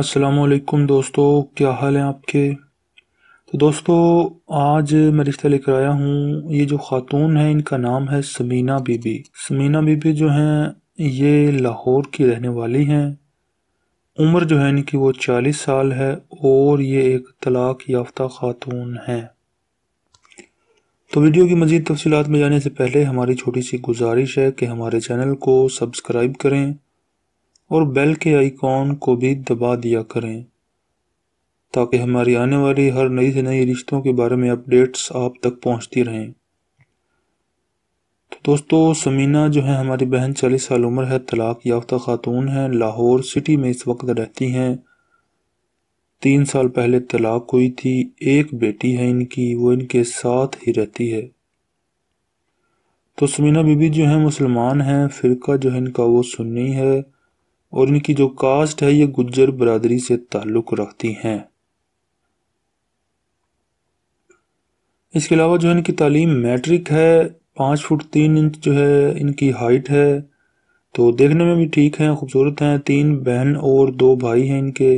असलकुम दोस्तों क्या हाल है आपके तो दोस्तों आज मैं रिश्ता लेकर आया हूँ ये जो ख़ातून है इनका नाम है समीना बीबी समीना बीबी जो हैं ये लाहौर की रहने वाली हैं उम्र जो है इनकी वो चालीस साल है और ये एक तलाक याफ्ता खातून हैं तो वीडियो की मज़ीद तफसीत में जाने से पहले हमारी छोटी सी गुजारिश है कि हमारे चैनल को सब्सक्राइब करें और बेल के आइकॉन को भी दबा दिया करें ताकि हमारी आने वाली हर नई से नई रिश्तों के बारे में अपडेट्स आप तक पहुंचती रहें तो दोस्तों समीना जो है हमारी बहन चालीस साल उम्र है तलाक याफ्ता खातून है लाहौर सिटी में इस वक्त रहती हैं तीन साल पहले तलाक हुई थी एक बेटी है इनकी वो इनके साथ ही रहती है तो समीना बीबी जो है मुसलमान हैं फ़िरका जो है इनका वो सुन्नी है और इनकी जो कास्ट है ये गुज्जर बरादरी से ताल्लुक़ रखती हैं इसके अलावा जो है इनकी तालीम मैट्रिक है पाँच फुट तीन इंच जो है इनकी हाइट है तो देखने में भी ठीक हैं खूबसूरत हैं तीन बहन और दो भाई हैं इनके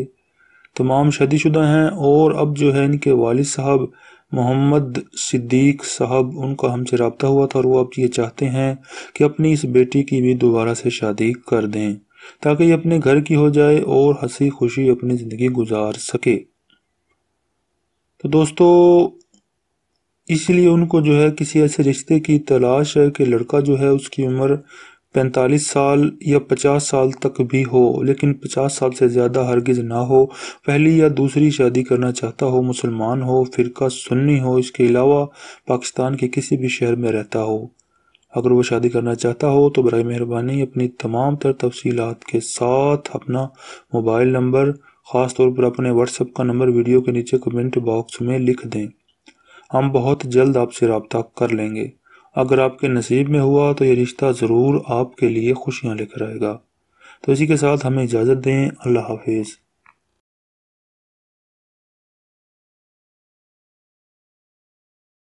तमाम शादीशुदा हैं और अब जो है इनके वालिद साहब मोहम्मद सिद्दीक साहब उनका हमसे रबता हुआ था और वो अब ये चाहते हैं कि अपनी इस बेटी की भी दोबारा से शादी कर दें ताकि ये अपने घर की हो जाए और हंसी खुशी अपनी ज़िंदगी गुजार सके तो दोस्तों इसलिए उनको जो है किसी ऐसे रिश्ते की तलाश है कि लड़का जो है उसकी उम्र 45 साल या 50 साल तक भी हो लेकिन 50 साल से ज़्यादा हरगिज़ ना हो पहली या दूसरी शादी करना चाहता हो मुसलमान हो फ़िरका सुन्नी हो इसके अलावा पाकिस्तान के किसी भी शहर में रहता हो अगर वो शादी करना चाहता हो तो बर मेहरबानी अपनी तमाम तर तफसीत के साथ अपना मोबाइल नंबर ख़ास तौर पर अपने व्हाट्सएप का नंबर वीडियो के नीचे कमेंट बॉक्स में लिख दें हम बहुत जल्द आपसे रबता कर लेंगे अगर आपके नसीब में हुआ तो ये रिश्ता ज़रूर आपके लिए खुशियाँ लेकर आएगा तो इसी के साथ हमें इजाज़त दें अल्लाह हाफिज़